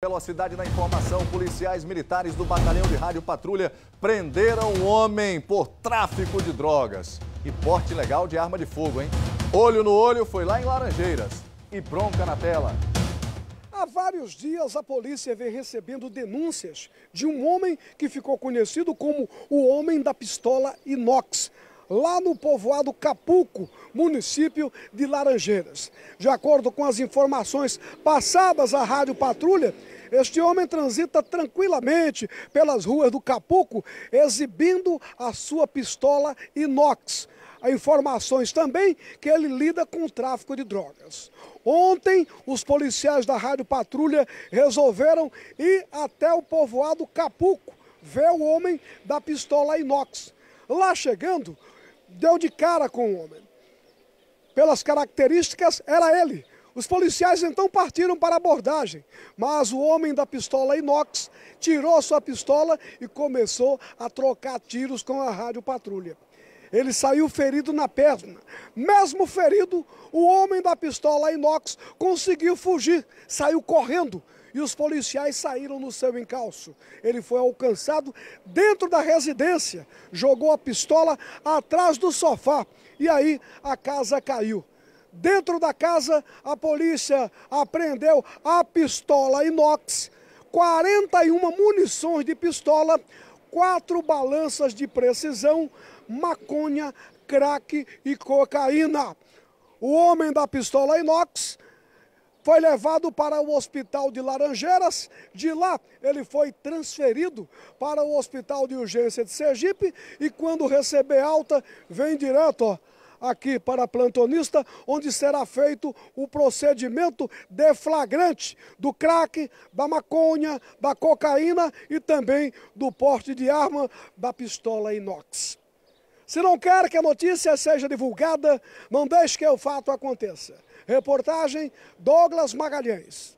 Velocidade na informação, policiais militares do Batalhão de Rádio Patrulha prenderam um homem por tráfico de drogas e porte ilegal de arma de fogo, hein? Olho no olho foi lá em Laranjeiras e bronca na tela. Há vários dias a polícia vem recebendo denúncias de um homem que ficou conhecido como o homem da pistola inox lá no povoado Capuco, município de Laranjeiras. De acordo com as informações passadas à Rádio Patrulha, este homem transita tranquilamente pelas ruas do Capuco, exibindo a sua pistola inox. Há informações também que ele lida com o tráfico de drogas. Ontem, os policiais da Rádio Patrulha resolveram ir até o povoado Capuco ver o homem da pistola inox. Lá chegando, deu de cara com o homem. Pelas características, era ele, os policiais então partiram para a abordagem, mas o homem da pistola inox tirou sua pistola e começou a trocar tiros com a rádio patrulha. Ele saiu ferido na perna. Mesmo ferido, o homem da pistola inox conseguiu fugir, saiu correndo e os policiais saíram no seu encalço. Ele foi alcançado dentro da residência, jogou a pistola atrás do sofá e aí a casa caiu. Dentro da casa, a polícia apreendeu a pistola inox, 41 munições de pistola, quatro balanças de precisão, maconha, crack e cocaína. O homem da pistola inox foi levado para o hospital de Laranjeiras. De lá, ele foi transferido para o hospital de urgência de Sergipe e, quando receber alta, vem direto ó, aqui para plantonista, onde será feito o procedimento deflagrante do crack, da maconha, da cocaína e também do porte de arma da pistola inox. Se não quer que a notícia seja divulgada, não deixe que o fato aconteça. Reportagem Douglas Magalhães.